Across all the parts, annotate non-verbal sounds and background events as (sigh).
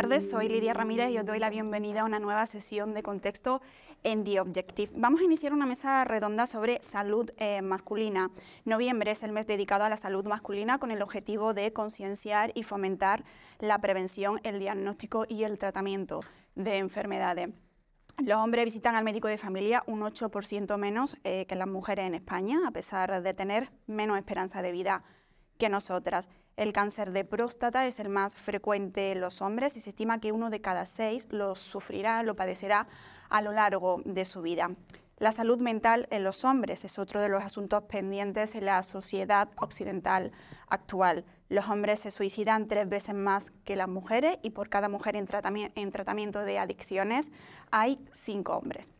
tardes, soy Lidia Ramírez y os doy la bienvenida a una nueva sesión de contexto en The Objective. Vamos a iniciar una mesa redonda sobre salud eh, masculina. Noviembre es el mes dedicado a la salud masculina con el objetivo de concienciar y fomentar la prevención, el diagnóstico y el tratamiento de enfermedades. Los hombres visitan al médico de familia un 8% menos eh, que las mujeres en España, a pesar de tener menos esperanza de vida que nosotras. El cáncer de próstata es el más frecuente en los hombres y se estima que uno de cada seis lo sufrirá, lo padecerá a lo largo de su vida. La salud mental en los hombres es otro de los asuntos pendientes en la sociedad occidental actual. Los hombres se suicidan tres veces más que las mujeres y por cada mujer en, en tratamiento de adicciones hay cinco hombres.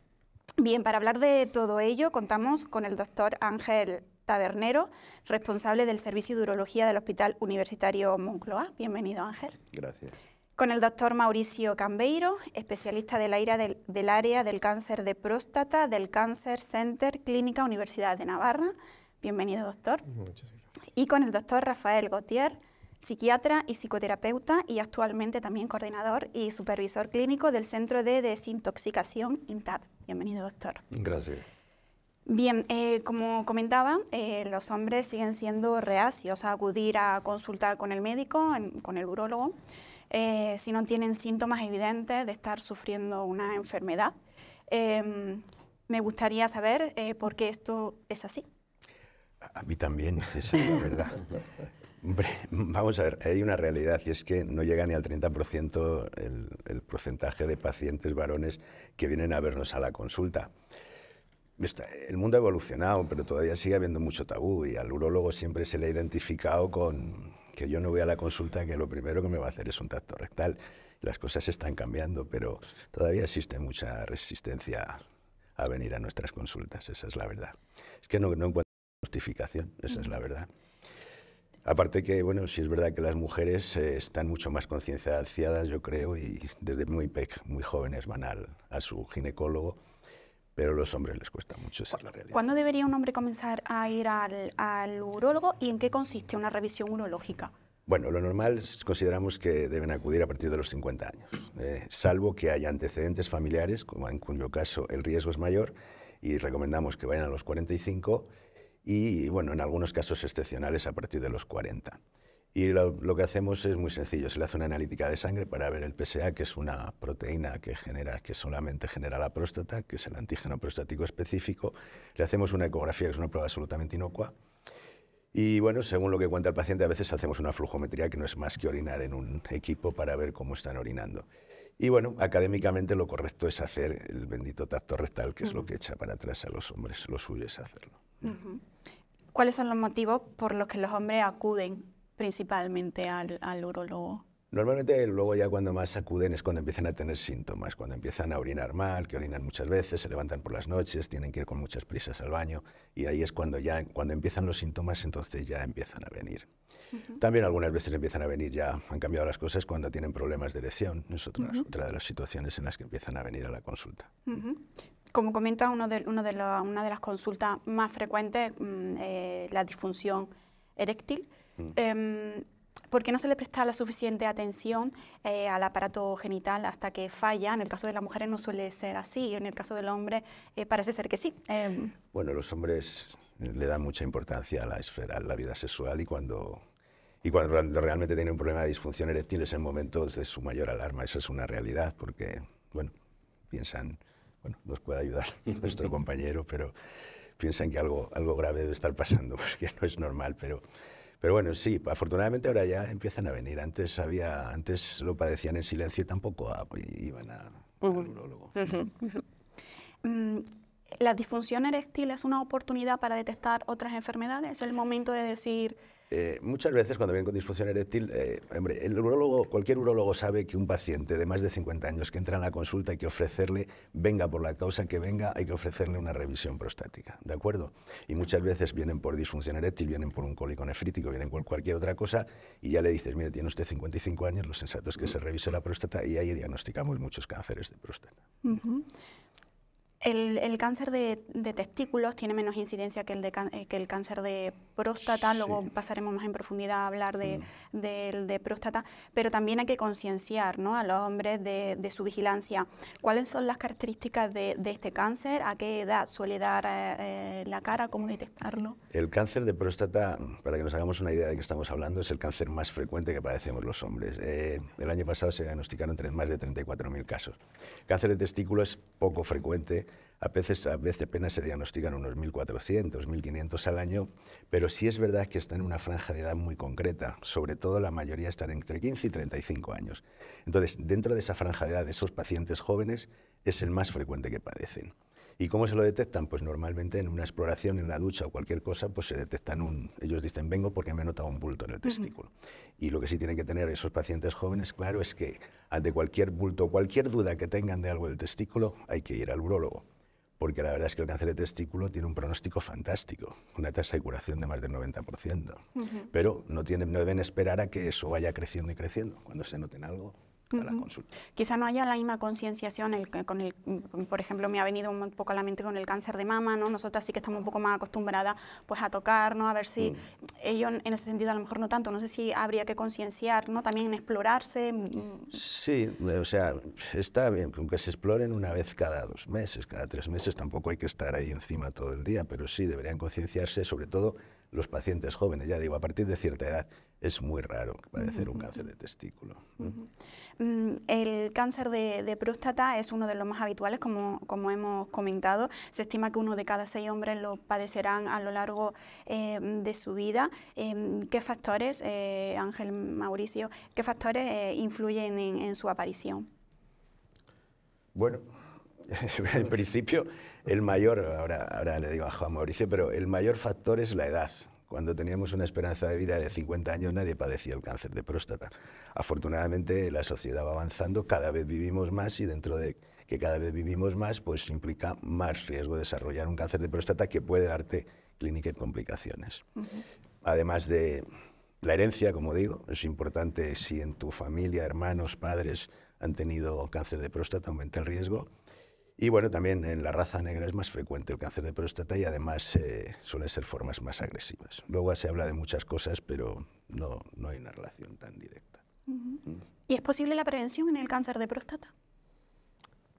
Bien, para hablar de todo ello contamos con el doctor Ángel Tabernero, responsable del Servicio de Urología del Hospital Universitario Moncloa. Bienvenido, Ángel. Gracias. Con el doctor Mauricio Cambeiro, especialista del, área del, área del cáncer de próstata del Cancer Center Clínica Universidad de Navarra. Bienvenido, doctor. Muchas gracias. Y con el doctor Rafael Gautier, psiquiatra y psicoterapeuta y actualmente también coordinador y supervisor clínico del Centro de Desintoxicación INTAD. Bienvenido, doctor. Gracias. Bien, eh, como comentaba, eh, los hombres siguen siendo reacios a acudir a consultar con el médico, con el urólogo, eh, si no tienen síntomas evidentes de estar sufriendo una enfermedad. Em, me gustaría saber por qué esto es así. A mí también, (laughs) es la verdad. Hombre, vamos a ver, hay una realidad y es que no llega ni al 30% el porcentaje de pacientes varones que vienen a vernos a la consulta el mundo ha evolucionado, pero todavía sigue habiendo mucho tabú y al urólogo siempre se le ha identificado con que yo no voy a la consulta, que lo primero que me va a hacer es un tacto rectal. Las cosas están cambiando, pero todavía existe mucha resistencia a venir a nuestras consultas, esa es la verdad. Es que no, encuentro justificación, esa es la verdad. Aparte que, bueno, sí es verdad que las mujeres eh, están mucho más concienciadas, yo creo, y desde muy, muy jóvenes van al, a su ginecólogo pero a los hombres les cuesta mucho, esa la realidad. ¿Cuándo debería un hombre comenzar a ir al, al urólogo y en qué consiste una revisión urológica? Bueno, lo normal es, consideramos que deben acudir a partir de los 50 años, eh, salvo que haya antecedentes familiares, como en cuyo caso el riesgo es mayor, y recomendamos que vayan a los 45 y, bueno, en algunos casos excepcionales a partir de los 40. Y lo, que hacemos es muy sencillo, se le hace una analítica de sangre para ver el PSA, que es una proteína que, genera, que solamente genera la próstata, que es el antígeno prostático específico. Le hacemos una ecografía, que es una prueba absolutamente inocua. Y bueno, según lo que cuenta el paciente, a veces hacemos una flujometría que no es más que orinar en un equipo para ver cómo están orinando. Y bueno, académicamente lo correcto es hacer el bendito tacto rectal, que es lo que echa para atrás a los hombres, lo suyo es hacerlo. ¿Cuáles son los motivos por los que los hombres acuden principalmente al, al urólogo? Normalmente luego ya cuando más acuden es cuando empiezan a tener síntomas, cuando empiezan a orinar mal, que orinan muchas veces, se levantan por las noches, tienen que ir con muchas prisas al baño y ahí es cuando ya cuando empiezan los síntomas, entonces ya empiezan a venir. También algunas veces empiezan a venir ya, han cambiado las cosas cuando tienen problemas de erección, es otra, otra de las situaciones en las que empiezan a venir a la consulta. Como comenta, de, una de las consultas más frecuentes, mm, eh, la disfunción eréctil. Em, ¿Por qué no se le presta la suficiente atención eh, al aparato genital hasta que falla. En el caso de las mujeres no suele ser así, en el caso del hombre eh, parece ser que sí. Em, bueno, los hombres le dan mucha importancia a la esfera, la vida sexual y cuando, y cuando realmente tienen un problema de disfunción eréctil es el momento de su mayor alarma. Eso es una realidad porque, bueno, piensan, bueno, nos puede ayudar (laughs) nuestro compañero, pero piensan que algo, algo grave debe estar pasando, (laughs) porque que no es normal, pero pero bueno, sí, afortunadamente ahora ya empiezan a venir. Antes había, antes lo padecían en silencio y tampoco ah, pues, iban a, al mm, ¿La disfunción eréctil es una oportunidad para detectar otras enfermedades? ¿Es el momento de decir, eh, muchas veces cuando vienen con disfunción eréctil, eh, hombre, el urólogo, cualquier urólogo sabe que un paciente de más de 50 años que entra en la consulta hay que ofrecerle, venga por la causa que venga, hay que ofrecerle una revisión prostática, ¿de acuerdo? Y muchas veces vienen por disfunción eréctil, vienen por un cólico nefrítico, vienen por cualquier otra cosa y ya le dices, mire, tiene usted 55 años, lo sensato es que se revise la próstata y ahí diagnosticamos muchos cánceres de próstata. El, cáncer de, testículos tiene menos incidencia que el, eh, que el cáncer de próstata, luego pasaremos más en profundidad a hablar de, mm. de, próstata, pero también hay que concienciar a los hombres de, su vigilancia. ¿Cuáles son las características de, este cáncer? ¿A qué edad suele dar eh, la cara? ¿Cómo detectarlo? El cáncer de próstata, para que nos hagamos una idea de qué estamos hablando, es el cáncer más frecuente que padecemos los hombres. Eh, el año pasado se diagnosticaron más de 34.000 casos. Cáncer de testículo es poco frecuente a veces, a veces apenas se diagnostican unos 1.400, 1.500 al año, pero sí es verdad que están en una franja de edad muy concreta. Sobre todo la mayoría están entre 15 y 35 años. Entonces, dentro de esa franja de edad esos pacientes jóvenes es el más frecuente que padecen. ¿Y cómo se lo detectan? Pues normalmente en una exploración, en la ducha o cualquier cosa, pues se detectan un... Ellos dicen, vengo porque me he notado un bulto en el testículo. Y lo que sí tienen que tener esos pacientes jóvenes, claro, es que ante cualquier bulto, cualquier duda que tengan de algo del testículo, hay que ir al urólogo porque la verdad es que el cáncer de testículo tiene un pronóstico fantástico, una tasa de curación de más del 90%. Pero no, no deben esperar a que eso vaya creciendo y creciendo. Cuando se noten algo, a la consulta. Quizá no haya la misma concienciación, con por ejemplo, me ha venido un poco a la mente con el cáncer de mama, ¿no? Nosotras sí que estamos un poco más acostumbradas pues a tocar, ¿no? A ver si mm. ellos en ese sentido a lo mejor no tanto, no sé si habría que concienciar, ¿no? También en explorarse. Mm, mm. Sí, eh, o sea, está bien, aunque que se exploren una vez cada dos meses, cada tres meses, tampoco hay que estar ahí encima todo el día, pero sí deberían concienciarse, sobre todo los pacientes jóvenes, ya digo, a partir de cierta edad es muy raro padecer un cáncer de testículo. Mm, el cáncer de, próstata es uno de los más habituales, como, hemos comentado. Se estima que uno de cada seis hombres lo padecerán a lo largo eh, de su vida. Em, ¿Qué factores, eh, Ángel Mauricio, qué factores eh, influyen en, su aparición? Bueno, (laughs) en principio el mayor, ahora, ahora le digo a Juan Mauricio, pero el mayor factor es la edad. Cuando teníamos una esperanza de vida de 50 años nadie padecía el cáncer de próstata. Afortunadamente la sociedad va avanzando, cada vez vivimos más y dentro de que cada vez vivimos más, pues implica más riesgo de desarrollar un cáncer de próstata que puede darte clínicas complicaciones. Además de la herencia, como digo, es importante si en tu familia, hermanos, padres han tenido cáncer de próstata, aumenta el riesgo. Y bueno, también en la raza negra es más frecuente el cáncer de próstata y además eh, suelen ser formas más agresivas. Luego se habla de muchas cosas, pero no, no hay una relación tan directa. ¿Y es posible la prevención en el cáncer de próstata?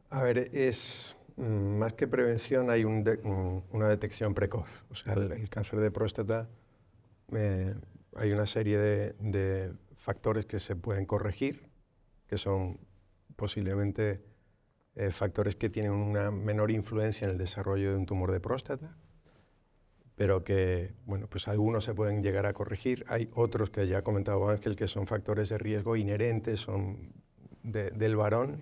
A ver, es mm, más que prevención, hay mm, una detección precoz. O sea, el, el cáncer de próstata eh, hay una serie de factores que se pueden corregir, que son posiblemente eh, factores que tienen una menor influencia en el desarrollo de un tumor de próstata, pero que, bueno, pues algunos se pueden llegar a corregir. Hay otros que ya ha comentado Ángel que son factores de riesgo inherentes, son del varón,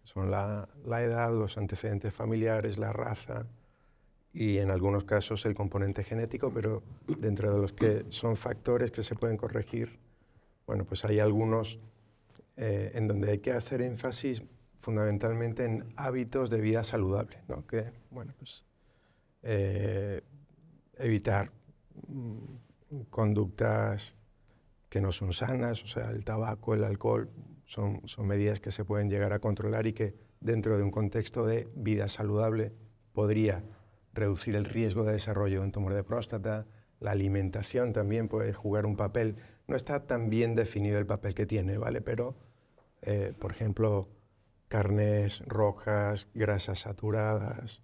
que son la, edad, los antecedentes familiares, la raza, y en algunos casos el componente genético, pero dentro de los que son factores que se pueden corregir, bueno, pues hay algunos eh, en donde hay que hacer énfasis fundamentalmente en hábitos de vida saludable, ¿no? que bueno, pues, eh, evitar mm, conductas que no son sanas, o sea, el tabaco, el alcohol, son, son medidas que se pueden llegar a controlar y que dentro de un contexto de vida saludable podría reducir el riesgo de desarrollo de un tumor de próstata, la alimentación también puede jugar un papel. No está tan bien definido el papel que tiene, ¿vale? Pero, eh, por ejemplo, carnes rojas, grasas saturadas,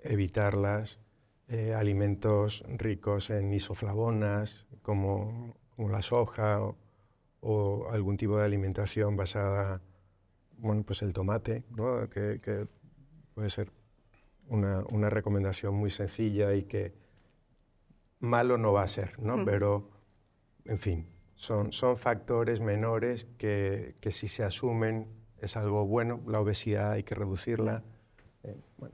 evitarlas, eh, alimentos ricos en isoflavonas como, como la soja o, algún tipo de alimentación basada, bueno, pues el tomate, que, puede ser una, recomendación muy sencilla y que malo no va a ser, ¿no? Pero, en fin, son, son factores menores que, que si se asumen es algo bueno, la obesidad hay que reducirla. Eh, pues,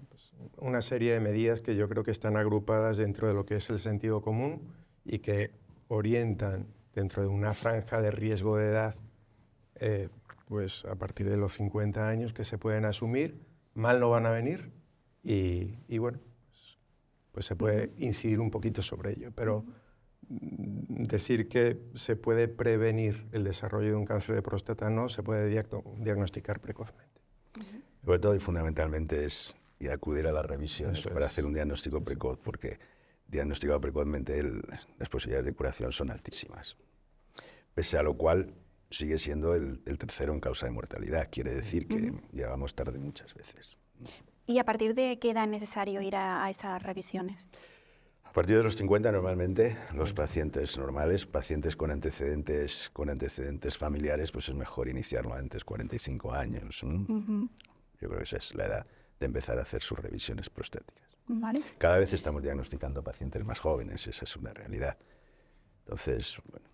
una serie de medidas que yo creo que están agrupadas dentro de lo que es el sentido común y que orientan dentro de una franja de riesgo de edad, eh, pues a partir de los 50 años que se pueden asumir, mal no van a venir y, bueno, pues, pues, se puede incidir un poquito sobre ello. Pero decir que se puede prevenir el desarrollo de un cáncer de próstata no se puede diagnosticar precozmente. Sobre todo y fundamentalmente es acudir a las revisiones para hacer un diagnóstico precoz, porque diagnosticado precozmente las posibilidades de curación son altísimas. Pese a lo cual sigue siendo el, tercero en causa de mortalidad, quiere decir que llegamos tarde muchas veces. ¿Y a partir de qué edad es necesario ir a esas revisiones? A partir de los 50 normalmente los pacientes normales, pacientes con antecedentes, con antecedentes familiares, pues es mejor iniciarlo antes, 45 años. Yo creo que esa es la edad de empezar a hacer sus revisiones prostéticas. Cada vez estamos diagnosticando pacientes más jóvenes, esa es una realidad. Entonces, bueno,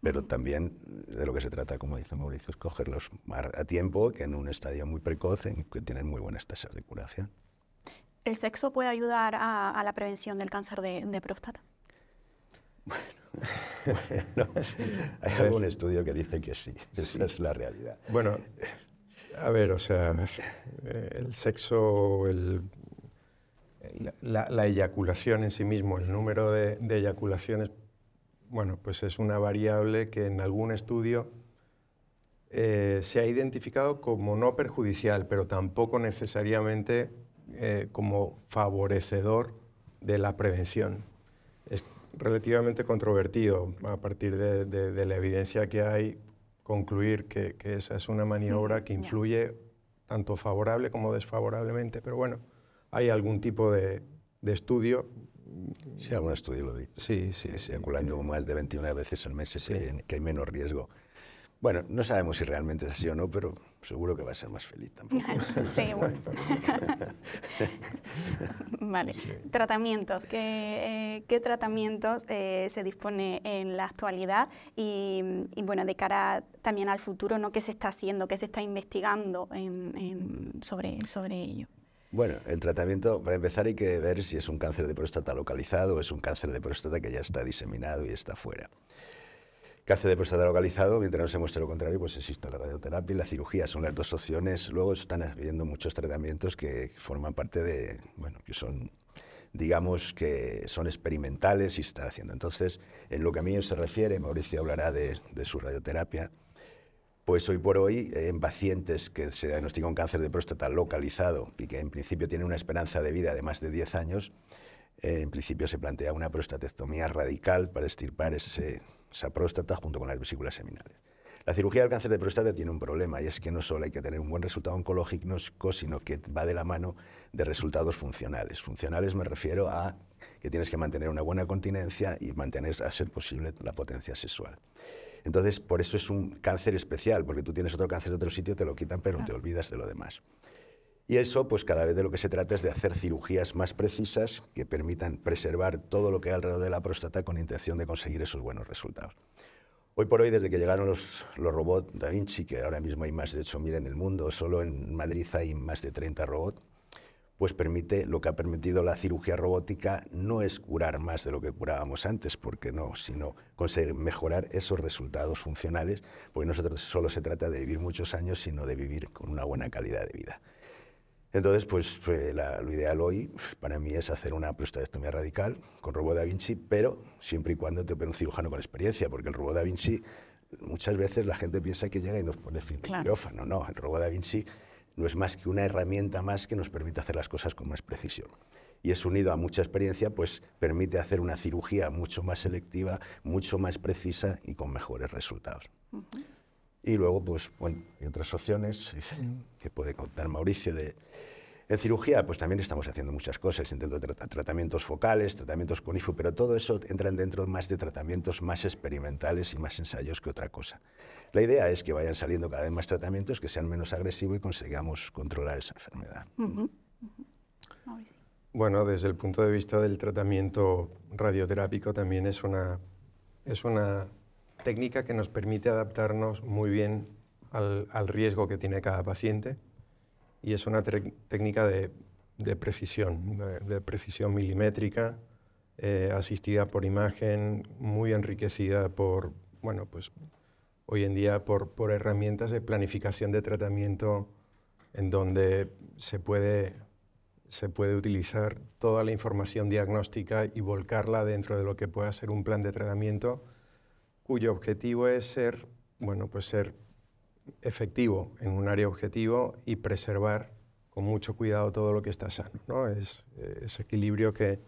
pero también eh, de lo que se trata, como dice Mauricio, es cogerlos a tiempo, que en un estadio muy precoz, que tienen muy buenas tasas de curación. ¿El sexo puede ayudar a, la prevención del cáncer de, próstata? Bueno, (laughs) hay algún estudio que dice que sí, esa es la realidad. Bueno, a ver, o sea, el sexo, la, eyaculación en sí mismo, el número de, eyaculaciones, bueno, pues es una variable que en algún estudio eh, se ha identificado como no perjudicial, pero tampoco necesariamente eh, como favorecedor de la prevención. Es relativamente controvertido a partir de, la evidencia que hay concluir que, esa es una maniobra que influye tanto favorable como desfavorablemente, pero bueno, hay algún tipo de, estudio. Sí, algún estudio lo dice. Sí, sí. sí circulando más de 21 veces al mes, que hay menos riesgo. Bueno, no sabemos si realmente es así o no, pero seguro que va a ser más feliz tampoco. (laughs) sí, (laughs) (laughs) vale, tratamientos. ¿Qué, eh, qué tratamientos eh, se dispone en la actualidad y, y, bueno, de cara también al futuro, ¿no? ¿Qué se está haciendo, qué se está investigando en, sobre, sobre ello? Bueno, el tratamiento, para empezar, hay que ver si es un cáncer de próstata localizado o es un cáncer de próstata que ya está diseminado y está fuera cáncer de próstata localizado, mientras no se muestre lo contrario, pues existe la radioterapia y la cirugía, son las dos opciones. Luego están habiendo muchos tratamientos que forman parte de, bueno, que son, digamos, que son experimentales y se están haciendo. Entonces, en lo que a mí se refiere, Mauricio hablará de, su radioterapia, pues hoy por hoy, en pacientes que se diagnostican cáncer de próstata localizado y que en principio tienen una esperanza de vida de más de 10 años, eh, en principio se plantea una prostatectomía radical para estirpar ese esa próstata junto con las vesículas seminales. La cirugía del cáncer de próstata tiene un problema y es que no solo hay que tener un buen resultado oncológico, sino que va de la mano de resultados funcionales. Funcionales me refiero a que tienes que mantener una buena continencia y mantener, a ser posible, la potencia sexual. Entonces, por eso es un cáncer especial, porque tú tienes otro cáncer de otro sitio, te lo quitan, pero te olvidas de lo demás. Y eso, pues cada vez de lo que se trata es de hacer cirugías más precisas que permitan preservar todo lo que hay alrededor de la próstata con intención de conseguir esos buenos resultados. Hoy por hoy, desde que llegaron los, robots Da Vinci, que ahora mismo hay más de 8.000 en el mundo, solo en Madrid hay más de 30 robots, pues permite, lo que ha permitido la cirugía robótica no es curar más de lo que curábamos antes, porque no, sino conseguir mejorar esos resultados funcionales, porque nosotros solo se trata de vivir muchos años, sino de vivir con una buena calidad de vida. Entonces, pues, eh, lo ideal hoy para mí es hacer una prostatectomía radical con robot da Vinci, pero siempre y cuando te opere un cirujano con experiencia, porque el robot da Vinci muchas veces la gente piensa que llega y nos pone el No, el robot da Vinci no es más que una herramienta más que nos permite hacer las cosas con más precisión. Y es unido a mucha experiencia, pues permite hacer una cirugía mucho más selectiva, mucho más precisa y con mejores resultados. Y luego, pues, bueno, hay otras opciones que puede contar Mauricio de... En cirugía, pues también estamos haciendo muchas cosas, intento tratamientos focales, tratamientos con IFU, pero todo eso entra dentro más de tratamientos más experimentales y más ensayos que otra cosa. La idea es que vayan saliendo cada vez más tratamientos que sean menos agresivos y consigamos controlar esa enfermedad. Bueno, desde el punto de vista del tratamiento radioterápico también es una, es una técnica que nos permite adaptarnos muy bien al, riesgo que tiene cada paciente y es una técnica de, precisión, de, precisión milimétrica, eh, asistida por imagen, muy enriquecida por, pues, hoy en día por, herramientas de planificación de tratamiento en donde se puede, se puede utilizar toda la información diagnóstica y volcarla dentro de lo que pueda ser un plan de tratamiento cuyo objetivo es ser, bueno, pues ser efectivo en un área objetivo y preservar con mucho cuidado todo lo que está sano. ¿no? Es ese equilibrio que,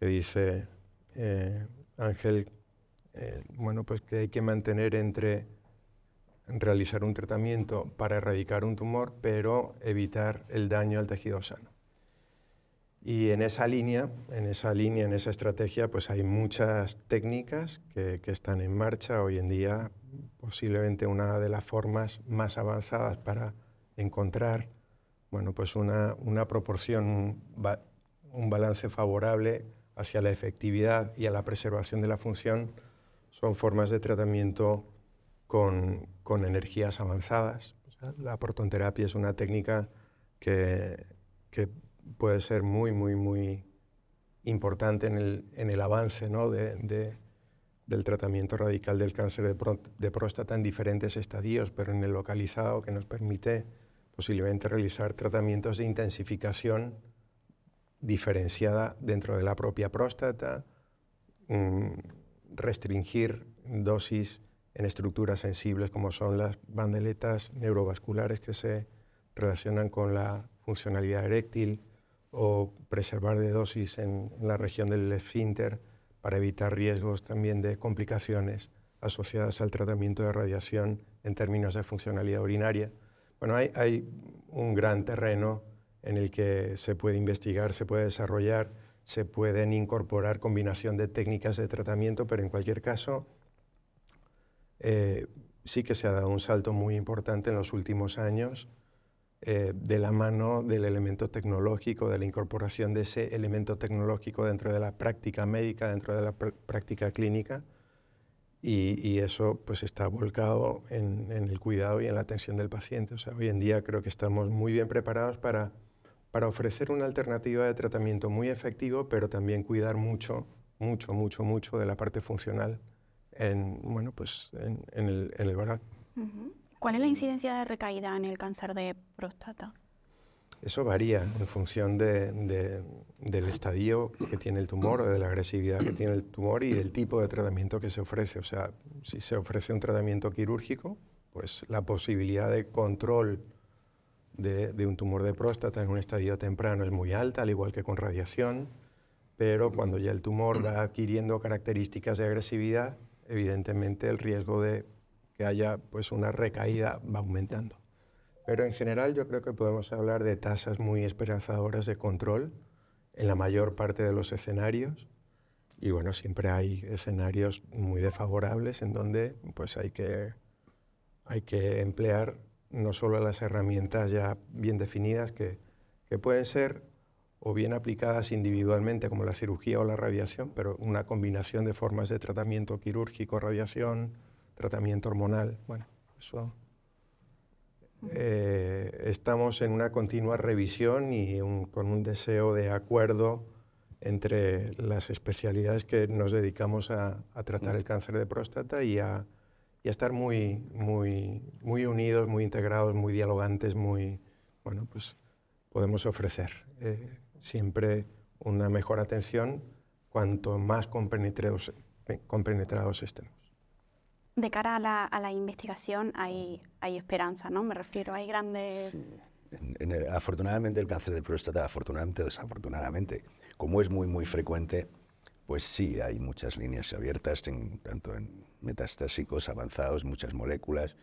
dice eh, Ángel, eh, bueno, pues que hay que mantener entre realizar un tratamiento para erradicar un tumor, pero evitar el daño al tejido sano. Y en esa línea, en esa línea, en esa estrategia, pues hay muchas técnicas que, que están en marcha hoy en día. Posiblemente una de las formas más avanzadas para encontrar, bueno, pues una, una proporción, un balance favorable hacia la efectividad y a la preservación de la función son formas de tratamiento con, con energías avanzadas. la protonterapia es una técnica que, que puede ser muy, muy, muy importante en el, avance del tratamiento radical del cáncer de, próstata en diferentes estadios, pero en el localizado que nos permite posiblemente realizar tratamientos de intensificación diferenciada dentro de la propia próstata, mm, restringir dosis en estructuras sensibles como son las bandeletas neurovasculares que se relacionan con la funcionalidad eréctil, o preservar de dosis en, la región del esfínter para evitar riesgos también de complicaciones asociadas al tratamiento de radiación en términos de funcionalidad urinaria. Bueno, hay, un gran terreno en el que se puede investigar, se puede desarrollar, se pueden incorporar combinación de técnicas de tratamiento, pero en cualquier caso eh, sí que se ha dado un salto muy importante en los últimos años eh, de la mano del elemento tecnológico, de la incorporación de ese elemento tecnológico dentro de la práctica médica, dentro de la práctica clínica, y, eso pues está volcado en, el cuidado y en la atención del paciente. O sea, hoy en día creo que estamos muy bien preparados para, para ofrecer una alternativa de tratamiento muy efectivo, pero también cuidar mucho, mucho, mucho, mucho de la parte funcional en, bueno, pues en, el, en ¿Cuál es la mm. incidencia de recaída en el cáncer de próstata? Eso varía en función del estadio que tiene el tumor, de la agresividad que tiene el tumor y del tipo de tratamiento que se ofrece. O sea, si se ofrece un tratamiento quirúrgico, pues la posibilidad de control de, de un tumor de próstata en un estadio temprano es muy alta, al igual que con radiación, pero cuando ya el tumor va adquiriendo características de agresividad, evidentemente el riesgo de haya pues, una recaída va aumentando. Pero en general yo creo que podemos hablar de tasas muy esperanzadoras de control en la mayor parte de los escenarios. Y bueno, siempre hay escenarios muy desfavorables en donde pues, hay, que, hay que emplear no solo las herramientas ya bien definidas que, que pueden ser o bien aplicadas individualmente como la cirugía o la radiación, pero una combinación de formas de tratamiento quirúrgico, radiación, tratamiento hormonal. Bueno, eso. Eh, estamos en una continua revisión y con un deseo de acuerdo entre las especialidades que nos dedicamos a, tratar mm. el cáncer de próstata y a, estar muy, muy, muy unidos, muy integrados, muy dialogantes, muy, bueno, pues podemos ofrecer eh, siempre una mejor atención cuanto más compenetrados, eh, compenetrados estemos de cara a la, a la investigación hay, hay, esperanza, ¿no? Me refiero, hay grandes... afortunadamente el cáncer de próstata, afortunadamente o desafortunadamente, como es muy, muy frecuente, pues sí, hay muchas líneas abiertas, en, tanto en metastásicos avanzados, muchas moléculas.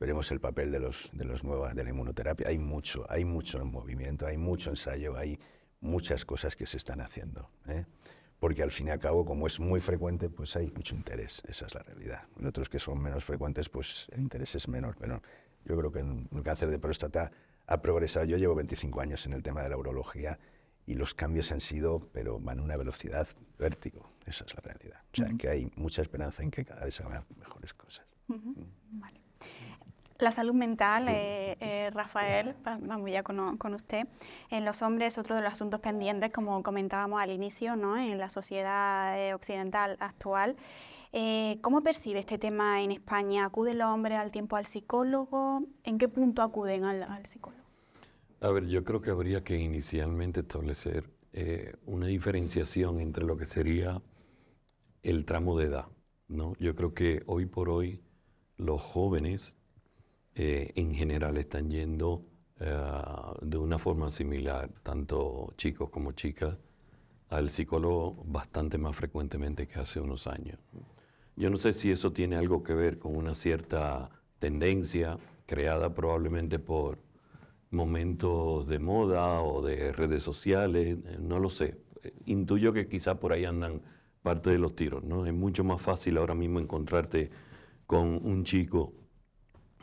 Veremos el papel de, los, de, los nuevas, de la inmunoterapia. Hay mucho, hay mucho en movimiento, hay mucho ensayo, hay muchas cosas que se están haciendo. ¿eh? porque al fin y al cabo, como es muy frecuente, pues hay mucho interés, esa es la realidad. En otros que son menos frecuentes, pues el interés es menor, pero yo creo que en el cáncer de próstata ha progresado. Yo llevo 25 años en el tema de la urología y los cambios han sido, pero van a una velocidad vértigo, esa es la realidad. O sea, que hay mucha esperanza en que cada vez se hagan mejores cosas. Vale. La salud mental, eh, eh, Rafael, vamos ya con, usted. En los hombres, otro de los asuntos pendientes, como comentábamos al inicio, ¿no? en la sociedad eh, occidental actual. ¿Cómo percibe este tema en España? ¿Acuden los hombres al tiempo al psicólogo? ¿En qué punto acuden al, al psicólogo? A ver, yo creo que habría que inicialmente establecer una diferenciación entre lo que sería el tramo de edad. ¿no? Yo creo que hoy por hoy los jóvenes eh, en general están yendo eh, de una forma similar, tanto chicos como chicas, al psicólogo bastante más frecuentemente que hace unos años. Yo no sé si eso tiene algo que ver con una cierta tendencia creada probablemente por momentos de moda o de redes sociales, eh, no lo sé. Intuyo que quizá por ahí andan parte de los tiros, Es mucho más fácil ahora mismo encontrarte con un chico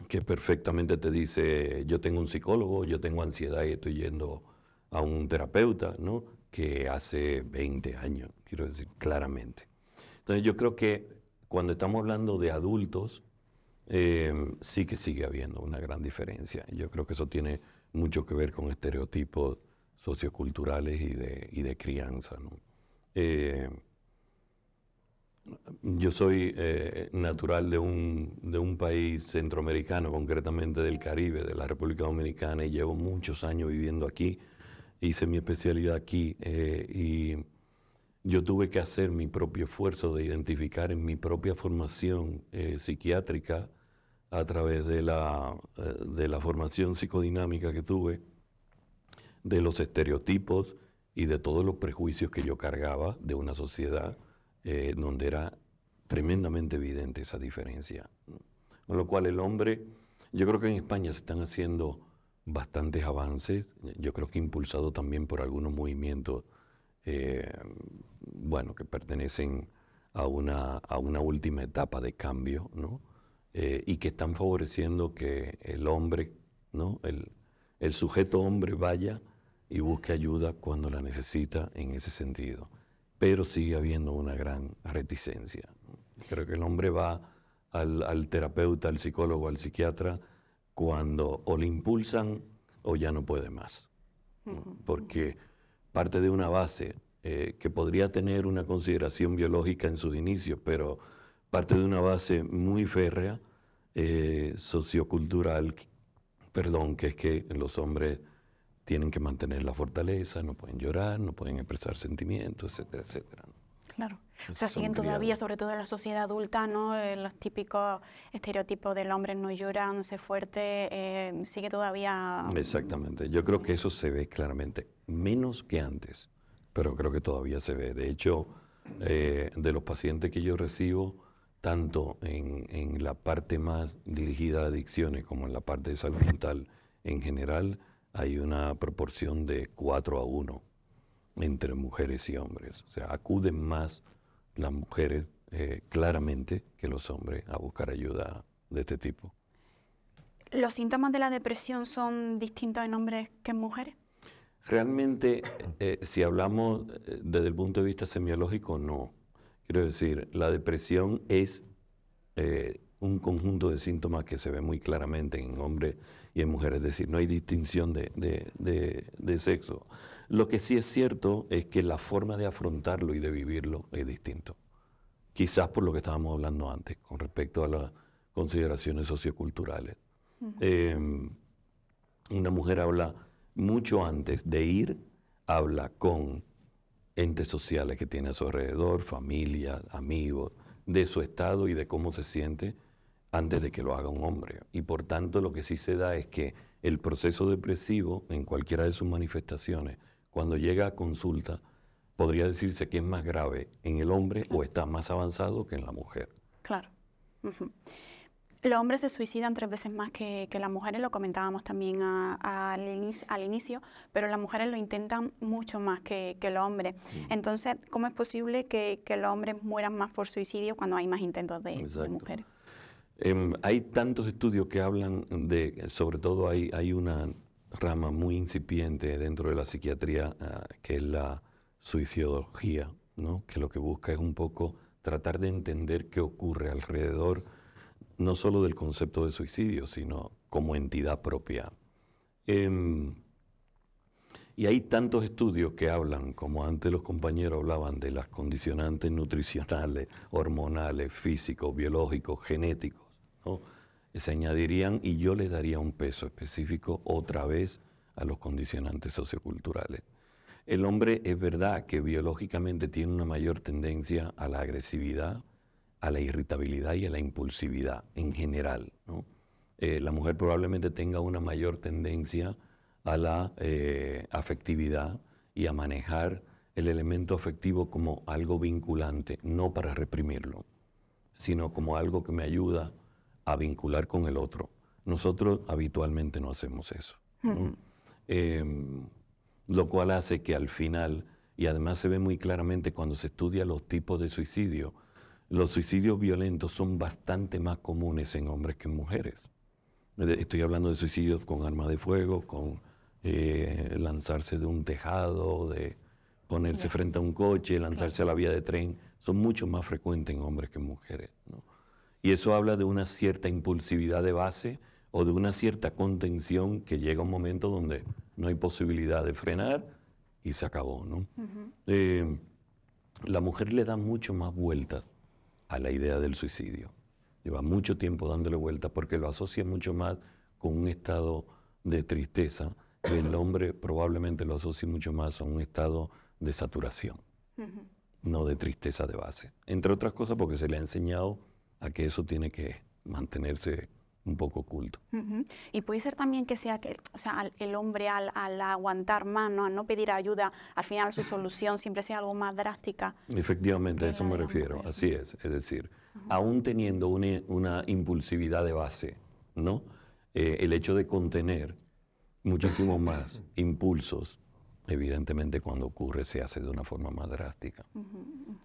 que perfectamente te dice, yo tengo un psicólogo, yo tengo ansiedad y estoy yendo a un terapeuta, ¿no? Que hace 20 años, quiero decir, claramente. Entonces yo creo que cuando estamos hablando de adultos, eh, sí que sigue habiendo una gran diferencia. Yo creo que eso tiene mucho que ver con estereotipos socioculturales y de, crianza, ¿no? Eh, yo soy eh, natural de un, país centroamericano, concretamente del Caribe, de la República Dominicana, y llevo muchos años viviendo aquí. Hice mi especialidad aquí eh, y yo tuve que hacer mi propio esfuerzo de identificar en mi propia formación eh, psiquiátrica a través de la, de la formación psicodinámica que tuve, de los estereotipos y de todos los prejuicios que yo cargaba de una sociedad eh, donde era tremendamente evidente esa diferencia. Con lo cual el hombre, yo creo que en España se están haciendo bastantes avances, yo creo que impulsado también por algunos movimientos, eh, bueno, que pertenecen a una, última etapa de cambio, ¿no? Eh, y que están favoreciendo que el hombre, ¿no? el sujeto hombre vaya y busque ayuda cuando la necesita en ese sentido pero sigue habiendo una gran reticencia. Creo que el hombre va al, terapeuta, al psicólogo, al psiquiatra, cuando o le impulsan o ya no puede más. Porque parte de una base eh, que podría tener una consideración biológica en sus inicios, pero parte de una base muy férrea, eh, sociocultural, perdón, que es que los hombres tienen que mantener la fortaleza, no pueden llorar, no pueden expresar sentimientos, etcétera, etcétera. Claro. o sea, siguen todavía, sobre todo en la sociedad adulta, ¿no? Eh, los típicos estereotipos del hombre no lloran, se fuerte, eh, sigue todavía... Mm. Exactamente. Yo creo que eso se ve claramente, menos que antes, pero creo que todavía se ve. De hecho, eh, de los pacientes que yo recibo, tanto en, en, la parte más dirigida a adicciones como en la parte de salud mental en general, hay una proporción de 4 a 1 entre mujeres y hombres. O sea, acuden más las mujeres eh, claramente que los hombres a buscar ayuda de este tipo. ¿Los síntomas de la depresión son distintos en hombres que en mujeres? Realmente, eh, eh, si hablamos desde el punto de vista semiológico, no. Quiero decir, la depresión es un conjunto de síntomas que se ve muy claramente en hombres y en mujeres, es decir, no hay distinción de, sexo. Lo que sí es cierto es que la forma de afrontarlo y de vivirlo es distinto. Quizás por lo que estábamos hablando antes con respecto a las consideraciones socioculturales. Em, una mujer habla mucho antes de ir, habla con entes sociales que tiene a su alrededor, familia, amigos, de su estado y de cómo se siente antes de que lo haga un hombre. Y por tanto lo que sí se da es que el proceso depresivo, en cualquiera de sus manifestaciones, cuando llega a consulta, podría decirse que es más grave en el hombre o está más avanzado que en la mujer. Claro. Los hombres se suicidan tres veces más que, las mujeres, lo comentábamos también a, al, inicio, pero las mujeres lo intentan mucho más que, los hombres. Entonces, ¿cómo es posible que, los hombres mueran más por suicidio cuando hay más intentos de, de mujeres? Em, hay tantos estudios que hablan de, sobre todo hay, una rama muy incipiente dentro de la psiquiatría ah, que es la suicidología, que lo que busca es un poco tratar de entender qué ocurre alrededor, no solo del concepto de suicidio, sino como entidad propia. Em, y hay tantos estudios que hablan, como antes los compañeros hablaban, de las condicionantes nutricionales, hormonales, físicos, biológicos, genéticos eh, se añadirían y yo les daría un peso específico otra vez a los condicionantes socioculturales. El hombre es verdad que biológicamente tiene una mayor tendencia a la agresividad, a la irritabilidad y a la impulsividad en general. Eh, la mujer probablemente tenga una mayor tendencia a la eh, afectividad y a manejar el elemento afectivo como algo vinculante, no para reprimirlo, sino como algo que me ayuda a vincular con el otro. Nosotros habitualmente no hacemos eso. Em, lo cual hace que al final, y además se ve muy claramente cuando se estudia los tipos de suicidio, los suicidios violentos son bastante más comunes en hombres que en mujeres. Estoy hablando de suicidios con armas de fuego, con eh, lanzarse de un tejado, de ponerse frente a un coche, lanzarse a la vía de tren. Son mucho más frecuentes en hombres que en mujeres. Y eso habla de una cierta impulsividad de base o de una cierta contención que llega un momento donde no hay posibilidad de frenar y se acabó. Eh, la mujer le da mucho más vueltas a la idea del suicidio. Lleva mucho tiempo dándole vueltas porque lo asocia mucho más con un estado de tristeza y el hombre probablemente lo asocia mucho más a un estado de saturación, no de tristeza de base. Entre otras cosas porque se le ha enseñado a que eso tiene que mantenerse un poco oculto. Y puede ser también que sea que o sea, el hombre al, aguantar más, a al no pedir ayuda, al final su solución siempre sea algo más drástica. Efectivamente, a eso me refiero, así es. Es decir, aún teniendo e, una, impulsividad de base, ¿no? Eh, el hecho de contener muchísimo más impulsos, evidentemente cuando ocurre se hace de una forma más drástica.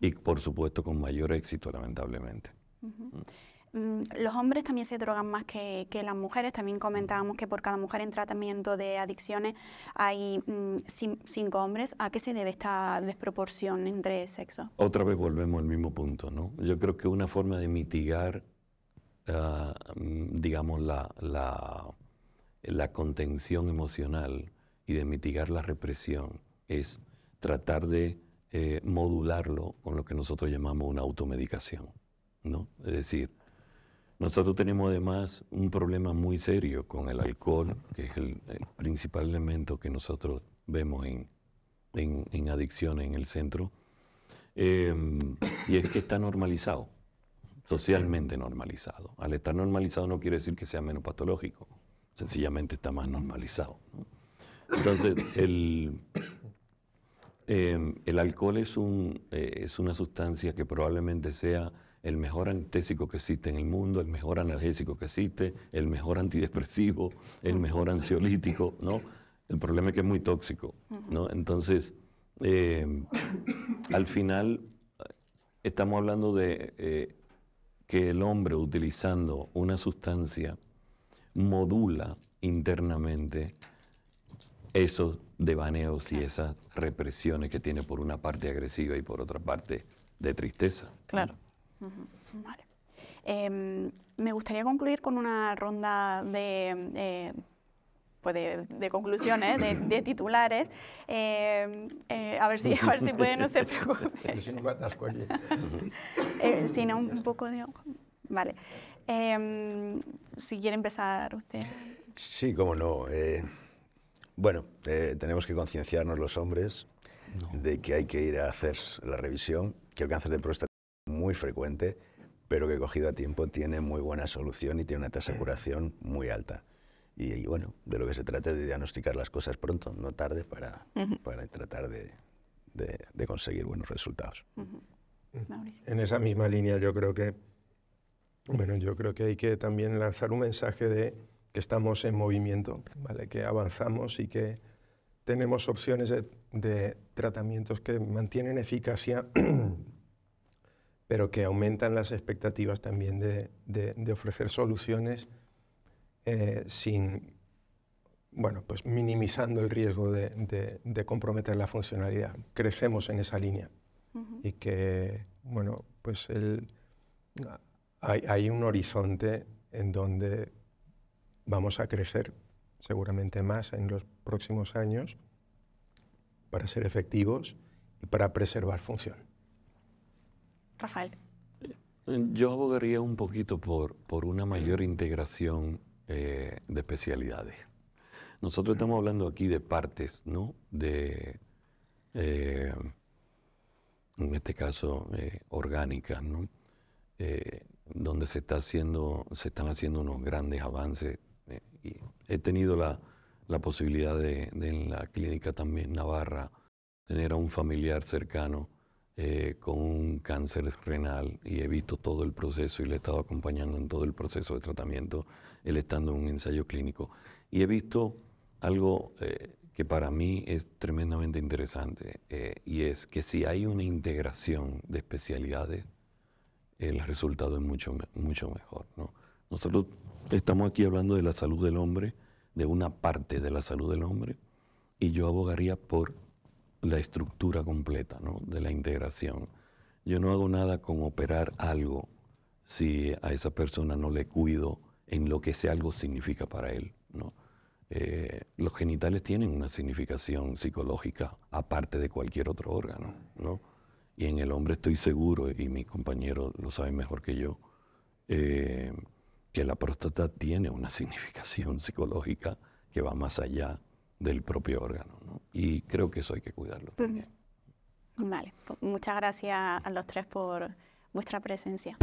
y por supuesto con mayor éxito, lamentablemente. Mm. Mm, los hombres también se drogan más que, las mujeres. También comentábamos que por cada mujer en tratamiento de adicciones hay mm, cinco hombres. ¿A qué se debe esta desproporción entre sexos? Otra vez volvemos al mismo punto, ¿no? Yo creo que una forma de mitigar, ah, digamos, la, contención emocional y de mitigar la represión es tratar de eh, modularlo con lo que nosotros llamamos una automedicación. Es decir, nosotros tenemos además un problema muy serio con el alcohol, que es el, eh, principal elemento que nosotros vemos en, en, en adicción en el centro, em, y es que está normalizado, socialmente normalizado. Al estar normalizado no quiere decir que sea menos patológico, sencillamente está más normalizado. Entonces, el, em, el alcohol es, un, eh, es una sustancia que probablemente sea el mejor antésico que existe en el mundo, el mejor analgésico que existe, el mejor antidepresivo, el mejor ansiolítico, ¿no? El problema es que es muy tóxico, ¿no? Entonces, eh, al final estamos hablando de eh, que el hombre utilizando una sustancia modula internamente esos devaneos y esas represiones que tiene por una parte agresiva y por otra parte de tristeza. Claro. Vale. Em, me gustaría concluir con una ronda de, eh, pues de, conclusiones, ¿eh? de, titulares. Em, eh, a ver si, a ver si puede, no se (laughs) preocupe. sino un poco de... Vale. Em, si quiere empezar usted. Sí, cómo no. bueno, tenemos que concienciarnos los hombres de que hay que ir a hacer la revisión, que el cáncer de próstata frecuente, pero que cogido a tiempo tiene muy buena solución y tiene una tasa de curación muy alta. Y, bueno, de lo que se trata es de diagnosticar las cosas pronto, no tarde, para, para tratar de, conseguir buenos resultados. Mm. En esa misma línea yo creo que bueno, yo creo que hay que también lanzar un mensaje de que estamos en movimiento, ¿vale? que avanzamos y que tenemos opciones de tratamientos que mantienen eficacia (clears throat) pero que aumentan las expectativas también de, ofrecer soluciones eh, sin, bueno, pues minimizando el riesgo de, comprometer la funcionalidad. Crecemos en esa línea y que, bueno, pues hay un horizonte en donde vamos a crecer seguramente más en los próximos años para ser efectivos y para preservar función. Rafael. Yo abogaría un poquito por, una mayor integración eh, de especialidades. Nosotros estamos hablando aquí de partes, ¿no? De, eh, en este caso, eh, orgánicas, ¿no? donde se, están haciendo unos grandes avances. he tenido la, la posibilidad de, de, en la clínica también Navarra, tener a un familiar cercano eh, con un cáncer renal y he visto todo el proceso y le he estado acompañando en todo el proceso de tratamiento, él estando en un ensayo clínico. Y he visto algo eh, que para mí es tremendamente interesante eh, y es que si hay una integración de especialidades, el resultado es mucho, mucho mejor. ¿no? Nosotros estamos aquí hablando de la salud del hombre, de una parte de la salud del hombre, y yo abogaría por la estructura completa ¿no? de la integración. Yo no hago nada con operar algo si a esa persona no le cuido en lo que ese algo significa para él. ¿no? Eh, los genitales tienen una significación psicológica aparte de cualquier otro órgano. ¿no? Y en el hombre estoy seguro, y mis compañeros lo saben mejor que yo, eh, que la próstata tiene una (laughs) significación psicológica que va más allá del propio órgano. Y creo que eso hay que cuidarlo mm. también. Vale, pues muchas gracias a los tres por vuestra presencia.